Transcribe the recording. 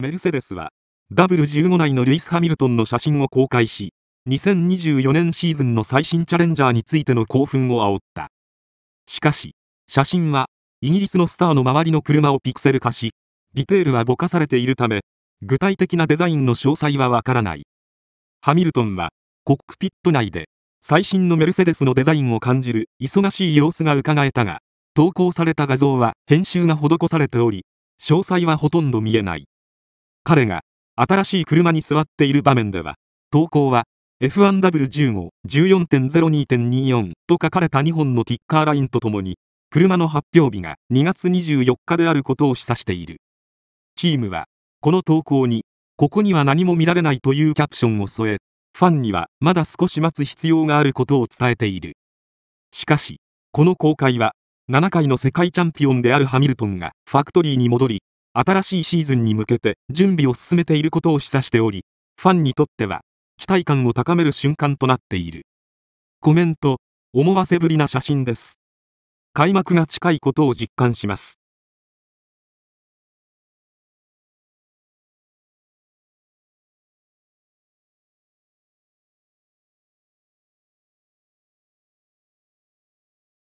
メルセデスは W15 内のルイス・ハミルトンの写真を公開し2024年シーズンの最新チャレンジャーについての興奮を煽ったしかし写真はイギリスのスターの周りの車をピクセル化しディテールはぼかされているため具体的なデザインの詳細はわからないハミルトンはコックピット内で最新のメルセデスのデザインを感じる忙しい様子がうかがえたが投稿された画像は編集が施されており詳細はほとんど見えない彼が新しい車に座っている場面では、投稿は F1W15、14.02.24と書かれた2本のティッカーラインとともに、車の発表日が2月24日であることを示唆している。チームは、この投稿に、ここには何も見られないというキャプションを添え、ファンにはまだ少し待つ必要があることを伝えている。しかし、この公開は、7回の世界チャンピオンであるハミルトンがファクトリーに戻り、新しいシーズンに向けて準備を進めていることを示唆しており、ファンにとっては期待感を高める瞬間となっている。コメント、思わせぶりな写真です。開幕が近いことを実感します。